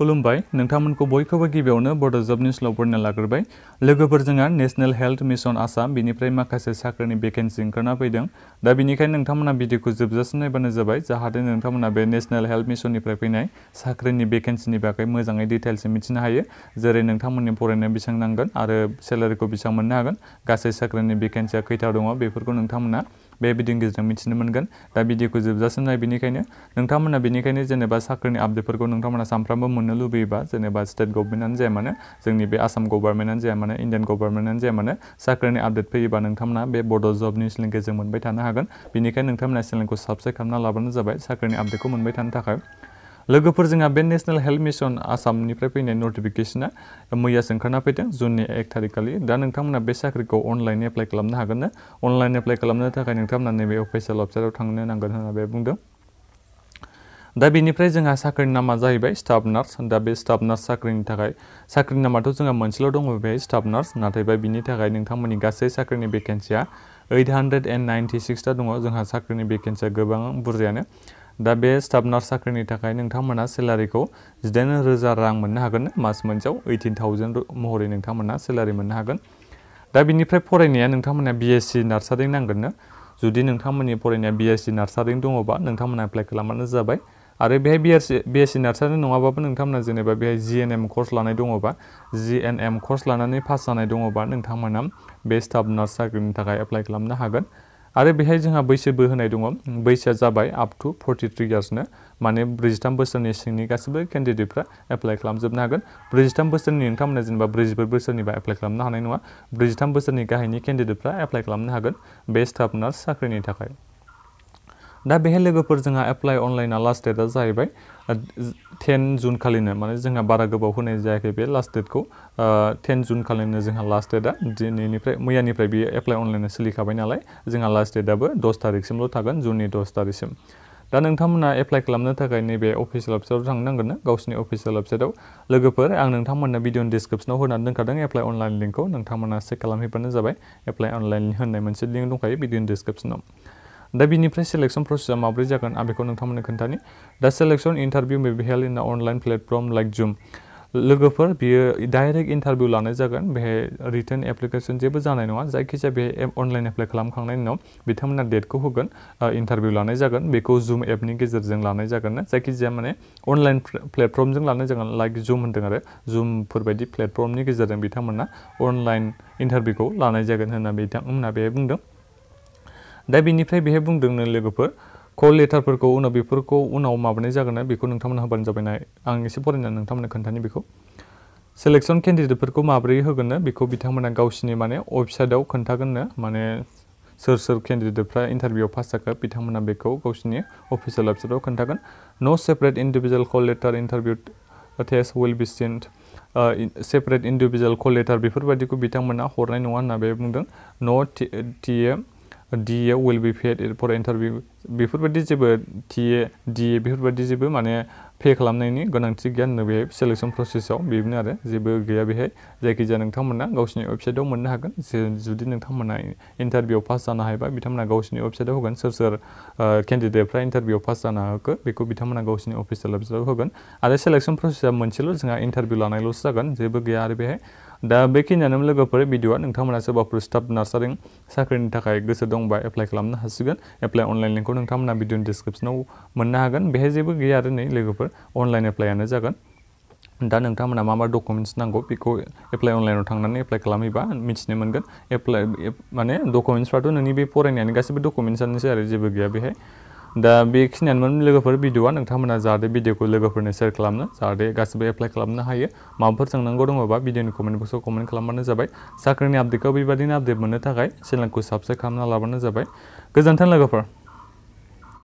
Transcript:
खुलुमबाय नोंथांमोनखौ बयखौबो गिबियावनो बड' जब स्ल' बरना लाग्रोबाय लोगोफोर जोंहा नेशनेल हेल्थ मिशन आसाम बिनिफ्राय माखासे साख्रिनि भेकेन्सि ओंखारना फैदों दा बिनिखायनो नोंथांमोना भिडिअखौ जोबजासिम नायबानो जाबाय जाहाथे नोंथांमोना बे नेशनेल हेल्थ मिशननिफ्राय फैनाय साख्रिनि भेकेन्सिनि बागै मोजाङै डिटेल्सै मिथिनो हायो जेरै नोंथांमोननि फरायनो बेसेबां नांगोन आरो सेलारिखौ बेसेबां मोननो हागोन गासै साख्रिनि भेकेन्सिया खैथा दङ बेफोरखौ नोंथांमोना बे भिडिअनि गेजेरजों मिथिनो मोनगोन दा भिडिअखौ जोबजासिम नाय बेनिखायनो नोंथांमोना बेनिखायनो जेनेबा साख्रिनि आपडेटफोरखौ नोंथांमोना सानफ्रामबो मोननो लुबैयोबा जेनेबा स्टेट गभर्नमेन्टआनो जाया मानो जोंनि बे आसाम गभर्नमेन्टआनो जाया मानो इन्डियान गभर्नमेन्टआनो जाया मानो साख्रिनि आपडेट फैयोबा नोंथांमोना बे बड' जब निउस लिंक गेजेरजों मोनबाय थानो हागोन बेनिखायनो नोंथांमोना चेनेलखौ साबसक्राइब खालामना लाबानो जाबाय साख्रिनि आपडेटखौ मोनबाय थानो थाखाय लोगोफोर जोंहा बे नेशनल हेल्थ मिसन आसामनिफ्राय फैनाय नटिफिकेसना मैयासो ओंखारना फैदों जुननि एक थारिखखालि दा नोंथांमोना बे साख्रिखौ अनलाइन एप्लाइ खालामनो हागोन अनलाइन एप्लाइ खालामनो थाखाय नोंथांमोना नैबे अफिसियेल वेबसाइटआव थांनो नांगोन होनना बे बुंदों दा बेनिफ्राय जोंहा साख्रिनि नामा जाहैबाय स्टाफ नार्स दा बे स्टाफ नार्स साख्रिनि थाखाय साख्रिनि नामाथ' जोंहा मोनसेल' दङ बेहाय स्टाफ नार्स नाथायबा बिनि थाखाय नोंथांमोननि गासै साख्रिनि भेकेन्सिया ओइट हान्ड्रेड एन्ड नाइन्टि सिक्सथा दङ जोंहा साख्रिनि भेकेन्सिया गोबां बुरजायानो दा बे स्टाफ नार्स साख्रिनि थाखाय नोंथांमोना सेलारिखौ जिदाइन रोजा रां मोननो हागोन मास मोनसेयाव ओइटिन थावजेन्ड महरै नोंथांमोना सेलारि मोननो हागोन दा बिनिफ्राय फरायनाया नोंथांमोना बि एस सि नार्सारिं नांगोननो जुदि नोंथांमोननि फरायनाया बि एस सि नार्सारिं दङबा नोंथांमोना एप्लाइ खालामबानो जाबाय आरो बेहाय B S B S C nursery नङाबाबो नोंथांमोना जेनेबा बेहाय जि एन एम कर्स लानाय दङबा जि एन एम कर्स लानानै पास जानाय दङबा नोंथांमोना बे स्टाफ नार्स साख्रिनि थाखाय एप्लाइ खालामनो हागोन आरो बेहाय जोंहा बैसोबो होनाय दङ बैसोआ जाबाय आप टु फर्टिथ्रि इयार्सनो माने ब्रैजिथाम बोसोरनि सिंनि गासैबो केन्डिडेटफ्रा एप्लाइ खालामजोबनो हागोन ब्रैजिथाम बोसोरनि नोंथांमोना जेनेबा ब्रैजिब्रै बोसोरनिबा एप्लाइ खालामनो हानाय नङा ब्रैजिथाम बोसोरनि गाहायनि केन्डिडेटफ्रा एप्लाइ खालामनो हागोन बे स्टाफ नार्स साख्रिनि थाखाय दा बेहाय लोगोफोर जोंहा एप्लाइ अनलाइना लास्ट डेटआ जाहैबाय टेन जुन खालिनो माने जोंहा बारा गोबाव होनाय जायाखै बे लास्ट डेटखौ टेन जुन खालिनो जोंहा लास्ट डेटआ दिनैनिफ्राय मैयानिफ्राय बेयो एप्लाइ अनलाइना सोलिखाबाय नालाय जोंहा लास्ट डेटआबो दस तारिखसिमल' थागोन जुननि दस तारिखसिम दा नोंथांमोना एप्लाइ खालामनो थाखाय नैबे अफिसियेल वेबसाइटआव थांनांगोन ना गावसिनि अफिसियेल वेबसाइटआव लोगोफोर आं नोंथांमोननो भिडिअनि डिसक्रिपसनाव होनानै दोनखादों एप्लाइ अनलाइन लिंकखौ नोंथांमोना चेक खालामहैबानो जाबाय एप्लाइ अनलाइन होननाय मोनसे लिंक दंखायो भिडिअनि डिसक्रिपसनाव दा बिनिफ्राय सेलेक्सन प्रसेसा माब्रै जागोन आं बेखौ नोंथांमोननो खोन्थानि दा selection interview may be held in online platform like Zoom लोगोफोर बियो डाइरेक्ट इन्टारभिउ लानाय जागोन बेहाय रिटार्न एप्लिकेसन जेबो जानाय नङा जायखिजाया बेहाय अनलाइन एप्लाइ खालामखांनायनि उनाव बिथांमोना डेटखौ होगोन इन्टारभिउ लानाय जागोन बेखौ जुम एपनि गेजेरजों लानाय जागोन जायखिजाया माने अनलाइन प्लेटफर्मजों लानाय जागोन लाइक जुम होन्दों आरो जुमफोरबायदि प्लेटफर्मनि गेजेरजों बिथांमोना अनलाइन इन्टारभिउखौ लानाय जागोन होनना बिथांमोना बे बुंदों दा बिनिफ्राय बेहाय बुंदोंनो लोगोफोर कल लेटारफोरखौ उनाव बेफोरखौ उनाव माबानाय जागोन बेखौ नोंथांमोना होबानो जाबाय ना आं एसे फरायनानै नोंथांमोननो खोन्थानि बेखौ सेलेक्सन केन्डिडेटफोरखौ माब्रै होगोननो बेखौ बिथांमोना गावसिनि माने वेबसाइटआव खोन्थागोननो माने सोर सोर केन्डिडेटफ्रा इन्टारभिउआव पास जाखो बिथांमोना बेखौ गावसिनि अफिसियेल वेबसाइटआव खोन्थागोन न' separate individual call letter interview test will be sent separate individual call letter बेफोरबायदिखौ बिथांमोना हरनाय नङा होनना बे बुंदों न' टि ए DA will be paid for the interview बेफोरबायदि जेबो टिए डिए बेफोरबायदि जेबो माने पे खालामनायनि गोनांथि गैया होनो बेहाय सेलेक्सन प्रसेसआव बेनो आरो जेबो गैया बेहाय जायखिजाया नोंथांमोना गावसिनि वेबसाइटआव मोननो हागोन जे जुदि नोंथांमोना इन्टारभिउआव पास जानो हायोबा बिथांमोना गावसिनि वेबसाइटआव होगोन सोर सोर केन्डिडेटफ्रा इन्टारभिउआव पास जानो हाखो बेखौ बिथांमोना गावसिनि अफिसियेल वेबसाइटआव होगोन आरो सेलेक्सन प्रसेसआ मोनसेल' जोंहा इन्टारभिउ लानायल'सो जागोन जेबो गैया आरो बेहाय दा बेखिनियानो लोगोफोर भिडिअआ नोंथांमोना सोरबाफोर स्टाफ नार्सारिं साख्रिनि थाखाय गोसो दंबा एप्लाइ खालामनो हासिगोन एप्लाइ अनलाइन लिंक नोंथांमोना भिडियो डिसक्रिपसनाव मोननो हागोन बेहाय जेबो गैया आरो नै लोगोफोर अनलाइन एप्लाइआनो जागोन दा नोंथांमोना मा मा डकुमेन्ट्स नांगौ बेखौ एप्लाइ अनलाइनाव थांनानै एप्लाई खालामहैबा मिथिनो मोनगोन एप्लाई माने डकुमेन्ट्सफ्राथ' नोंनि बे फरायनायानो गासैबो डकुमेन्ट्सआनोसै आरो जेबो गैया बेहाय दा बेखिनियानोमोन लोगोफोर भिडिअआ नोंथांमोना जाहाथे भिडिअखौ लोगोफोरनो सेयार खालामनो जाहाथे गासिबो एप्लाइ खालामनो हायो माबाफोर सोंनांगौ दङबा भिडिअनि कमेन्ट बक्सआव कमेन्ट खालामबानो जाबाय साख्रिनि आपडेटखौ आपडेट मोननो थाखाय चेनेलखौ साबस्क्राइब खालामना लाबानो जाबाय गोजोन्थों लोगोफोर